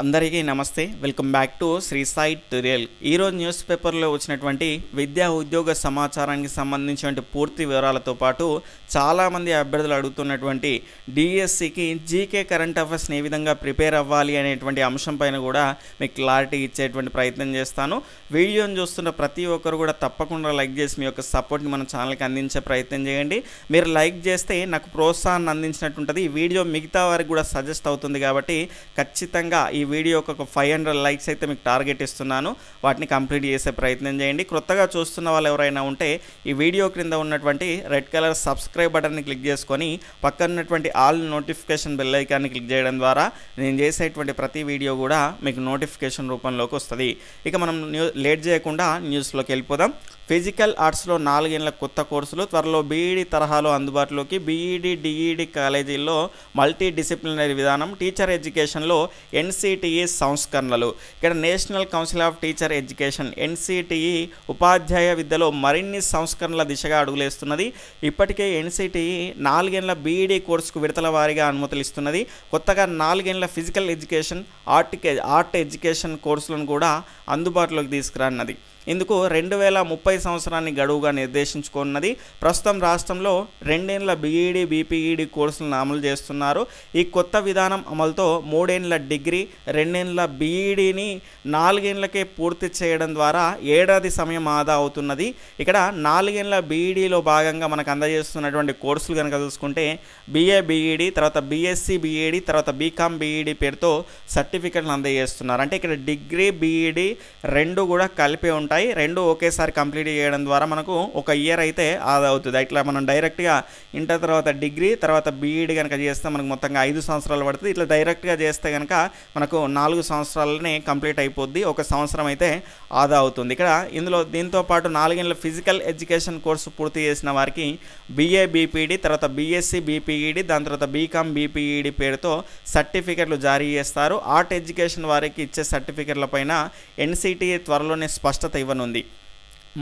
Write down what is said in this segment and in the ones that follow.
అందరికీ నమస్తే welcome back to Shri Sai tutorial ఈరోజు న్యూస్ పేపర్లో వచ్చినటువంటి విద్యా ఉద్యోగ సమాచారానికి సంబంధించినటువంటి పూర్తి వివరాలతో పాటు చాలామంది అభ్యర్థులు అడుగుతున్నటువంటి డిఎస్సికి జీకే కరెంట్ అఫైర్స్ ఏ విధంగా ప్రిపేర్ అవ్వాలి అనేటువంటి అంశం పైన కూడా మీకు క్లారిటీ ఇచ్చేటువంటి ప్రయత్నం చేస్తాను వీడియోని చూస్తున్న ప్రతి ఒక్కరు కూడా తప్పకుండా లైక్ చేసి మీ యొక్క సపోర్ట్ని మన ఛానల్కి అందించే ప్రయత్నం చేయండి మీరు లైక్ చేస్తే నాకు ప్రోత్సాహాన్ని అందించినట్టుంటుంది ఈ వీడియో మిగతా వారికి కూడా సజెస్ట్ అవుతుంది కాబట్టి ఖచ్చితంగా ఈ వీడియోకి ఒక ఫైవ్ హండ్రెడ్ లైక్స్ అయితే మీకు టార్గెట్ ఇస్తున్నాను వాటిని కంప్లీట్ చేసే ప్రయత్నం చేయండి క్రొత్తగా చూస్తున్న వాళ్ళు ఎవరైనా ఉంటే ఈ వీడియో క్రింద ఉన్నటువంటి రెడ్ కలర్ సబ్స్క్రైబ్ బటన్ని క్లిక్ చేసుకొని పక్కన ఉన్నటువంటి ఆల్ నోటిఫికేషన్ బెల్ ఐకాన్ని క్లిక్ చేయడం ద్వారా నేను చేసేటువంటి ప్రతి వీడియో కూడా మీకు నోటిఫికేషన్ రూపంలోకి వస్తుంది ఇక మనం న్యూ లేట్ చేయకుండా న్యూస్లోకి వెళ్ళిపోదాం ఫిజికల్ ఆర్ట్స్లో నాలుగేళ్ల కొత్త కోర్సులు త్వరలో బీఈడి e తరహాలో అందుబాటులోకి బీఈడి డిఈడి e e కాలేజీల్లో మల్టీ డిసిప్లినరీ విధానం టీచర్ ఎడ్యుకేషన్లో ఎన్సీ ఎన్సిటిఈ సంస్కరణలు ఇక్కడ national council of teacher education NCTE ఉపాధ్యాయ విద్యలో మరిన్ని సంస్కరణల దిశగా అడుగులేస్తున్నది ఇప్పటికే ఎన్సిటిఈ నాలుగేళ్ల బీఈడీ కోర్సుకు విడతల వారీగా అనుమతులు ఇస్తున్నది కొత్తగా నాలుగేళ్ల physical education art art education కోర్సులను కూడా అందుబాటులోకి తీసుకురానున్నది ఇందుకు రెండు వేల ముప్పై సంవత్సరాన్ని గడువుగా నిర్దేశించుకున్నది ప్రస్తుతం రాష్ట్రంలో రెండేళ్ల బీఈడి బీపీఈడి కోర్సులను అమలు చేస్తున్నారు ఈ కొత్త విధానం అమలుతో మూడేళ్ల డిగ్రీ రెండేళ్ళ బీఈడీని నాలుగేళ్లకే పూర్తి చేయడం ద్వారా ఏడాది సమయం ఆదా అవుతున్నది ఇక్కడ నాలుగేళ్ల బీఈడీలో భాగంగా మనకు అందజేస్తున్నటువంటి కోర్సులు కనుక చూసుకుంటే బీఏ బీఈడి తర్వాత బీఎస్సీ బీఈడి తర్వాత బీకామ్ బీఈడి పేరుతో సర్టిఫికెట్లు అందజేస్తున్నారు అంటే ఇక్కడ డిగ్రీ బీఈడి రెండు కూడా కలిపి ఉంటాయి రెండు ఒకేసారి కంప్లీట్ చేయడం ద్వారా మనకు ఒక ఇయర్ అయితే ఆదా అవుతుంది ఇట్లా మనం డైరెక్ట్గా ఇంటర్ తర్వాత డిగ్రీ తర్వాత బీఈడి కనుక చేస్తే మనకు మొత్తంగా ఐదు సంవత్సరాలు పడుతుంది ఇట్లా డైరెక్ట్గా చేస్తే కనుక మన మనకు నాలుగు సంవత్సరాలనే కంప్లీట్ అయిపోద్ది ఒక సంవత్సరం అయితే ఆదా అవుతుంది ఇక్కడ ఇందులో దీంతో పాటు నాలుగేళ్ళ ఫిజికల్ ఎడ్యుకేషన్ కోర్సు పూర్తి చేసిన వారికి బీఏ బీపీఈడి e తర్వాత బీఎస్సీ బీపీఈడి e దాని తర్వాత బీకామ్ బీపీఈడి e పేరుతో సర్టిఫికెట్లు జారీ చేస్తారు ఆర్ట్ ఎడ్యుకేషన్ వారికి ఇచ్చే పైన ఎన్సిటిఏ త్వరలోనే స్పష్టత ఇవ్వనుంది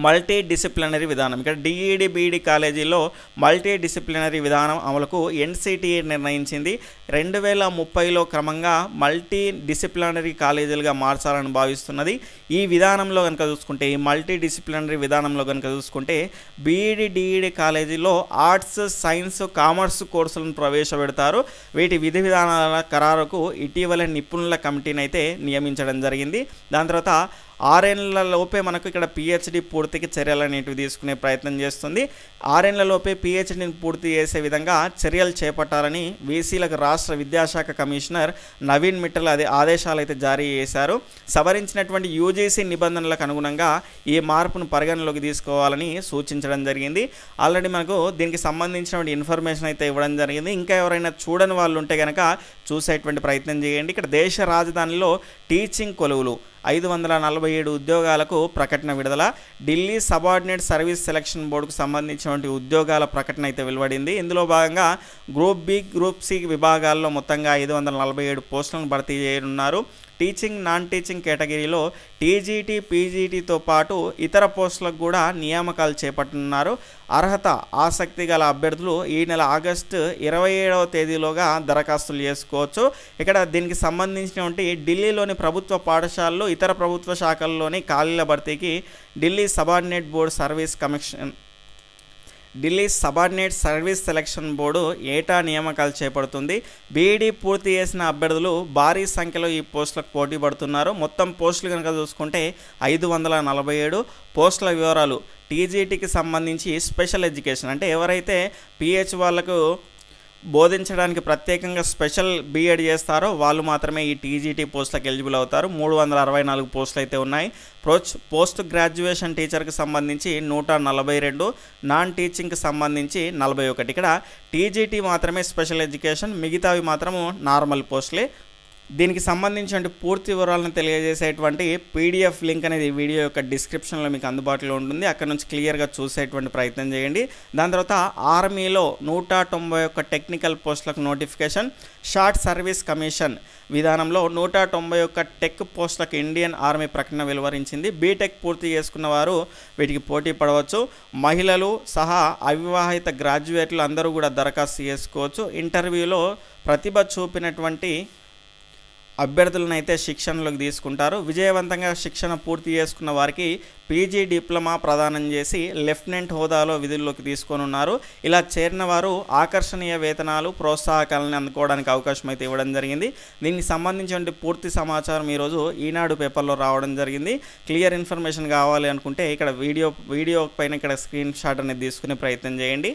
మల్టీ డిసిప్లినరీ విధానం ఇక్కడ డిఈడి బీఈడి e e కాలేజీలో మల్టీ డిసిప్లినరీ విధానం అమలుకు ఎన్సిటిఏ e నిర్ణయించింది రెండు వేల ముప్పైలో క్రమంగా మల్టీ డిసిప్లినరీ కాలేజీలుగా మార్చాలని భావిస్తున్నది ఈ విధానంలో కనుక చూసుకుంటే ఈ మల్టీ డిసిప్లినరీ విధానంలో కనుక చూసుకుంటే బీఈడి డిఈడి కాలేజీలో ఆర్ట్స్ సైన్స్ కామర్స్ కోర్సులను ప్రవేశపెడతారు వీటి విధి విధానాల ఖరారుకు ఇటీవల నిపుణుల కమిటీని అయితే నియమించడం జరిగింది దాని తర్వాత ఆరేళ్లలోపే మనకు ఇక్కడ పిహెచ్డి పూర్తికి చర్యలు అనేటివి తీసుకునే ప్రయత్నం చేస్తుంది ఆరేళ్లలోపే పిహెచ్డిని పూర్తి చేసే విధంగా చర్యలు చేపట్టాలని వీసీలకు రాష్ట్ర విద్యాశాఖ కమిషనర్ నవీన్ మిట్టల్ అదే ఆదేశాలు అయితే జారీ చేశారు సవరించినటువంటి యూజీసీ నిబంధనలకు అనుగుణంగా ఈ మార్పును పరిగణలోకి తీసుకోవాలని సూచించడం జరిగింది ఆల్రెడీ మనకు దీనికి సంబంధించినటువంటి ఇన్ఫర్మేషన్ అయితే ఇవ్వడం జరిగింది ఇంకా ఎవరైనా చూడని వాళ్ళు ఉంటే కనుక చూసేటువంటి ప్రయత్నం చేయండి ఇక్కడ దేశ రాజధానిలో టీచింగ్ కొలువులు ఐదు వందల నలభై ఏడు ఉద్యోగాలకు ప్రకటన విడుదల ఢిల్లీ సబార్డినేట్ సర్వీస్ సెలక్షన్ బోర్డుకు సంబంధించినటువంటి ఉద్యోగాల ప్రకటన అయితే వెలువడింది ఇందులో భాగంగా గ్రూప్ బి గ్రూప్ సి విభాగాల్లో మొత్తంగా ఐదు వందల నలభై ఏడు పోస్టులను భర్తీ చేయనున్నారు టీచింగ్ నాన్ టీచింగ్ కేటగిరీలో టీజీటీ పీజీటీతో పాటు ఇతర పోస్టులకు కూడా నియామకాలు చేపట్టనున్నారు అర్హత ఆసక్తి గల అభ్యర్థులు ఈ నెల ఆగస్టు ఇరవై ఏడవ తేదీలోగా దరఖాస్తులు చేసుకోవచ్చు ఇక్కడ దీనికి సంబంధించినటువంటి ఢిల్లీలోని ప్రభుత్వ పాఠశాలలు ఇతర ప్రభుత్వ శాఖల్లోని ఖాళీల భర్తీకి Delhi subordinate board service commission Delhi subordinate service selection board ఏటా నియామకాలు చేపడుతుంది బీఈడీ పూర్తి చేసిన అభ్యర్థులు భారీ సంఖ్యలో ఈ పోస్టులకు పోటీ పడుతున్నారు మొత్తం పోస్టులు కనుక చూసుకుంటే ఐదు వందల నలభై ఏడు పోస్టుల వివరాలు టీజీటీకి సంబంధించి స్పెషల్ ఎడ్యుకేషన్ అంటే ఎవరైతే పిహెచ్ వాళ్ళకు బోధించడానికి ప్రత్యేకంగా స్పెషల్ బీఎడ్ చేస్తారో వాళ్ళు మాత్రమే ఈ టీజీటీ పోస్టులకు ఎలిజిబుల్ అవుతారు మూడు వందల అరవై నాలుగు పోస్టులు అయితే ఉన్నాయి ప్రోచ్ పోస్ట్ గ్రాడ్యుయేషన్ టీచర్కి సంబంధించి నూట నలభై రెండు నాన్ టీచింగ్కి సంబంధించి నలభై ఒకటి ఇక్కడ టీజీటీ మాత్రమే స్పెషల్ ఎడ్యుకేషన్ మిగతావి మాత్రము నార్మల్ పోస్టులే దీనికి సంబంధించిన పూర్తి వివరాలను తెలియజేసేటువంటి పీడిఎఫ్ లింక్ అనేది ఈ వీడియో యొక్క డిస్క్రిప్షన్లో మీకు అందుబాటులో ఉంటుంది అక్కడ నుంచి క్లియర్గా చూసేటువంటి ప్రయత్నం చేయండి దాని తర్వాత ఆర్మీలో నూట తొంభై ఒక్క టెక్నికల్ పోస్టులకు నోటిఫికేషన్ షార్ట్ సర్వీస్ కమిషన్ విధానంలో నూట తొంభై ఒక్క టెక్ పోస్టులకు ఇండియన్ ఆర్మీ ప్రకటన వెలువరించింది బీటెక్ పూర్తి చేసుకున్న వారు వీటికి పోటీ పడవచ్చు మహిళలు సహా అవివాహిత గ్రాడ్యుయేట్లు అందరూ కూడా దరఖాస్తు చేసుకోవచ్చు ఇంటర్వ్యూలో ప్రతిభ చూపినటువంటి అభ్యర్థులను అయితే శిక్షణలోకి తీసుకుంటారు విజయవంతంగా శిక్షణ పూర్తి చేసుకున్న వారికి పీజీ డిప్లొమా ప్రదానం చేసి లెఫ్టినెంట్ హోదాలో విధుల్లోకి తీసుకొని ఉన్నారు ఇలా చేరిన వారు ఆకర్షణీయ వేతనాలు ప్రోత్సాహకాలను అందుకోవడానికి అవకాశం అయితే ఇవ్వడం జరిగింది దీనికి సంబంధించిన పూర్తి సమాచారం ఈరోజు ఈనాడు పేపర్లో రావడం జరిగింది క్లియర్ ఇన్ఫర్మేషన్ కావాలి అనుకుంటే ఇక్కడ వీడియో వీడియో పైన ఇక్కడ స్క్రీన్ షాట్ అనేది తీసుకునే ప్రయత్నం చేయండి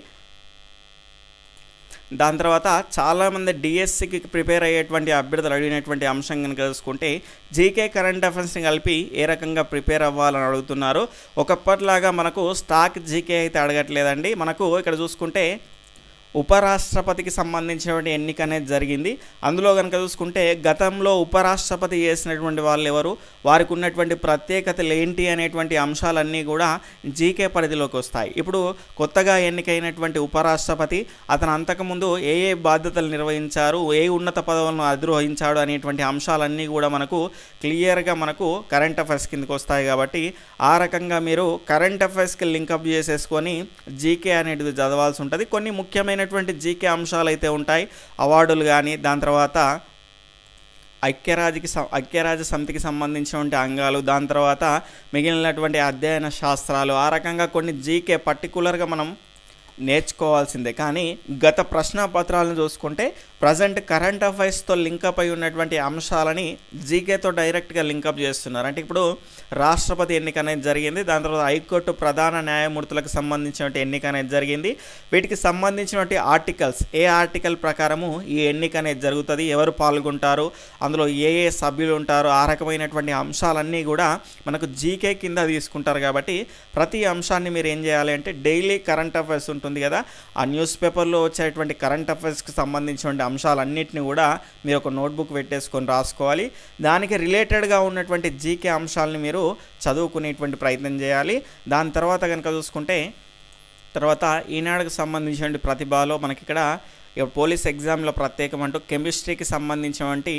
దాని తర్వాత చాలామంది డిఎస్సికి ప్రిపేర్ అయ్యేటువంటి అభ్యర్థులు అడిగినటువంటి అంశం కనుక తెలుసుకుంటే జీకే కరెంట్ అఫైర్స్ని కలిపి ఏ రకంగా ప్రిపేర్ అవ్వాలని అడుగుతున్నారు ఒకప్పటిలాగా మనకు స్టాక్ జీకే అయితే అడగట్లేదండి మనకు ఇక్కడ చూసుకుంటే ఉపరాష్ట్రపతికి సంబంధించినటువంటి ఎన్నిక అనేది జరిగింది అందులో కనుక చూసుకుంటే గతంలో ఉపరాష్ట్రపతి చేసినటువంటి వాళ్ళు ఎవరు వారికి ఉన్నటువంటి ప్రత్యేకతలు ఏంటి అనేటువంటి అంశాలన్నీ కూడా జీకే పరిధిలోకి వస్తాయి ఇప్పుడు కొత్తగా ఎన్నికైనటువంటి ఉపరాష్ట్రపతి అతను అంతకుముందు ఏ ఏ బాధ్యతలు నిర్వహించారు ఏ ఉన్నత పదవులను అధిరోహించాడు అనేటువంటి అంశాలన్నీ కూడా మనకు క్లియర్గా మనకు కరెంట్ అఫైర్స్ కిందకు వస్తాయి కాబట్టి ఆ రకంగా మీరు కరెంట్ అఫైర్స్కి లింకప్ చేసేసుకొని జీకే అనేది చదవాల్సి ఉంటుంది కొన్ని ముఖ్యమైన ముఖ్యమైనటువంటి జీకే అంశాలు అయితే ఉంటాయి అవార్డులు కానీ దాని తర్వాత ఐక్యరాజ్యకి ఐక్యరాజ సమితికి సంబంధించినటువంటి అంగాలు దాని తర్వాత మిగిలినటువంటి అధ్యయన శాస్త్రాలు ఆ రకంగా కొన్ని జీకే పర్టికులర్గా మనం నేర్చుకోవాల్సిందే కానీ గత పత్రాలను చూసుకుంటే ప్రజెంట్ కరెంట్ అఫైర్స్తో లింకప్ అయి ఉన్నటువంటి అంశాలని జీకేతో డైరెక్ట్గా లింకప్ చేస్తున్నారు అంటే ఇప్పుడు రాష్ట్రపతి ఎన్నిక అనేది జరిగింది దాని తర్వాత హైకోర్టు ప్రధాన న్యాయమూర్తులకు సంబంధించినటువంటి ఎన్నిక అనేది జరిగింది వీటికి సంబంధించినటువంటి ఆర్టికల్స్ ఏ ఆర్టికల్ ప్రకారము ఈ ఎన్నిక అనేది జరుగుతుంది ఎవరు పాల్గొంటారు అందులో ఏ ఏ సభ్యులు ఉంటారు ఆ రకమైనటువంటి అంశాలన్నీ కూడా మనకు జీకే కింద తీసుకుంటారు కాబట్టి ప్రతి అంశాన్ని మీరు ఏం చేయాలి అంటే డైలీ కరెంట్ అఫైర్స్ ఉంటుంది కదా ఆ న్యూస్ పేపర్లో వచ్చేటువంటి కరెంట్ అఫైర్స్కి సంబంధించినటువంటి అంశాలన్నింటినీ కూడా మీరు ఒక నోట్బుక్ పెట్టేసుకొని రాసుకోవాలి దానికి రిలేటెడ్గా ఉన్నటువంటి జీకే అంశాలని మీరు చదువుకునేటువంటి ప్రయత్నం చేయాలి దాని తర్వాత కనుక చూసుకుంటే తర్వాత ఈనాడుకు సంబంధించిన ప్రతిభలో మనకి ఇక్కడ పోలీస్ ఎగ్జామ్లో ప్రత్యేకమంటూ కెమిస్ట్రీకి సంబంధించినటువంటి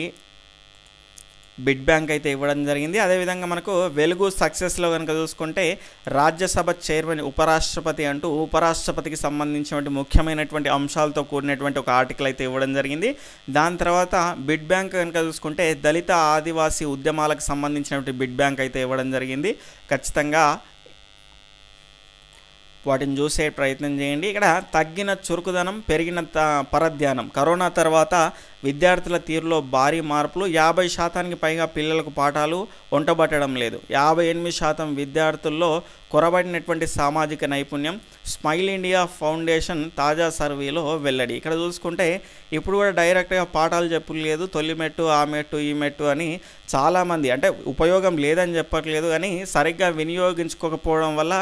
బిడ్ బ్యాంక్ అయితే ఇవ్వడం జరిగింది అదేవిధంగా మనకు వెలుగు సక్సెస్లో కనుక చూసుకుంటే రాజ్యసభ చైర్మన్ ఉపరాష్ట్రపతి అంటూ ఉపరాష్ట్రపతికి సంబంధించినటువంటి ముఖ్యమైనటువంటి అంశాలతో కూడినటువంటి ఒక ఆర్టికల్ అయితే ఇవ్వడం జరిగింది దాని తర్వాత బిడ్ బ్యాంక్ కనుక చూసుకుంటే దళిత ఆదివాసీ ఉద్యమాలకు సంబంధించినటువంటి బిడ్ బ్యాంక్ అయితే ఇవ్వడం జరిగింది ఖచ్చితంగా వాటిని చూసే ప్రయత్నం చేయండి ఇక్కడ తగ్గిన చురుకుదనం పెరిగిన పరధ్యానం కరోనా తర్వాత విద్యార్థుల తీరులో భారీ మార్పులు యాభై శాతానికి పైగా పిల్లలకు పాఠాలు ఒంటబట్టడం లేదు యాభై ఎనిమిది శాతం విద్యార్థుల్లో కొరబడినటువంటి సామాజిక నైపుణ్యం స్మైల్ ఇండియా ఫౌండేషన్ తాజా సర్వేలో వెల్లడి ఇక్కడ చూసుకుంటే ఇప్పుడు కూడా డైరెక్ట్గా పాఠాలు చెప్పలేదు తొలి మెట్టు ఆ మెట్టు ఈ మెట్టు అని చాలామంది అంటే ఉపయోగం లేదని చెప్పట్లేదు కానీ సరిగ్గా వినియోగించుకోకపోవడం వల్ల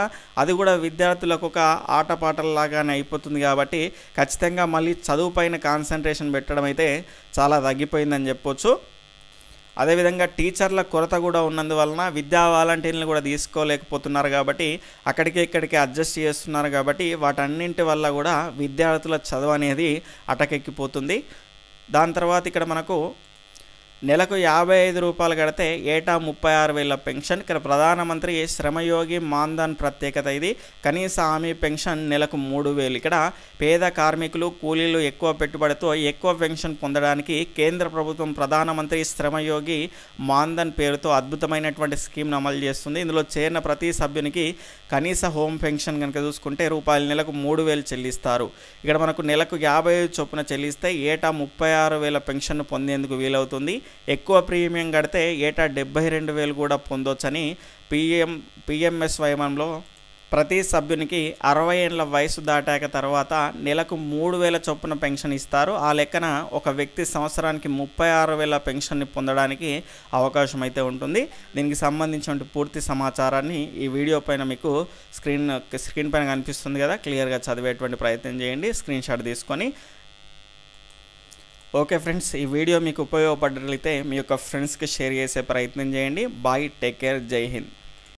అది కూడా విద్యార్థులకు ఒక ఆటపాటల్లాగానే అయిపోతుంది కాబట్టి ఖచ్చితంగా మళ్ళీ చదువు కాన్సన్ట్రేషన్ పెట్టడం అయితే చాలా తగ్గిపోయిందని చెప్పొచ్చు అదేవిధంగా టీచర్ల కొరత కూడా ఉన్నందువలన విద్యా వాలంటీర్లను కూడా తీసుకోలేకపోతున్నారు కాబట్టి అక్కడికి ఇక్కడికి అడ్జస్ట్ చేస్తున్నారు కాబట్టి వాటన్నింటి వల్ల కూడా విద్యార్థుల చదువు అనేది అటకెక్కిపోతుంది దాని తర్వాత ఇక్కడ మనకు నెలకు యాభై ఐదు రూపాయలు కడితే ఏటా ముప్పై ఆరు వేల పెన్షన్ ఇక్కడ ప్రధానమంత్రి శ్రమయోగి మాన్ధన్ ప్రత్యేకత ఇది కనీస హామీ పెన్షన్ నెలకు మూడు వేలు ఇక్కడ పేద కార్మికులు కూలీలు ఎక్కువ పెట్టుబడితో ఎక్కువ పెన్షన్ పొందడానికి కేంద్ర ప్రభుత్వం ప్రధానమంత్రి శ్రమయోగి మాన్ధన్ పేరుతో అద్భుతమైనటువంటి స్కీమ్ను అమలు చేస్తుంది ఇందులో చేరిన ప్రతి సభ్యునికి కనీస హోమ్ పెన్షన్ కనుక చూసుకుంటే రూపాయలు నెలకు మూడు వేలు చెల్లిస్తారు ఇక్కడ మనకు నెలకు యాభై చొప్పున చెల్లిస్తే ఏటా ముప్పై ఆరు వేల పెన్షన్ పొందేందుకు వీలవుతుంది ఎక్కువ ప్రీమియం కడితే ఏటా డెబ్బై రెండు వేలు కూడా పొందొచ్చని పిఎం వైమంలో ప్రతి సభ్యునికి అరవై ఏళ్ళ వయసు దాటాక తర్వాత నెలకు మూడు వేల చొప్పున పెన్షన్ ఇస్తారు ఆ లెక్కన ఒక వ్యక్తి సంవత్సరానికి ముప్పై ఆరు వేల పెన్షన్ని పొందడానికి అవకాశం అయితే ఉంటుంది దీనికి సంబంధించిన పూర్తి సమాచారాన్ని ఈ వీడియో పైన మీకు స్క్రీన్ స్క్రీన్ పైన కనిపిస్తుంది కదా క్లియర్గా చదివేటువంటి ప్రయత్నం చేయండి స్క్రీన్ షాట్ తీసుకొని ఓకే ఫ్రెండ్స్ ఈ వీడియో మీకు ఉపయోగపడగలిగితే మీ యొక్క ఫ్రెండ్స్కి షేర్ చేసే ప్రయత్నం చేయండి బాయ్ టేక్ కేర్ జై హింద్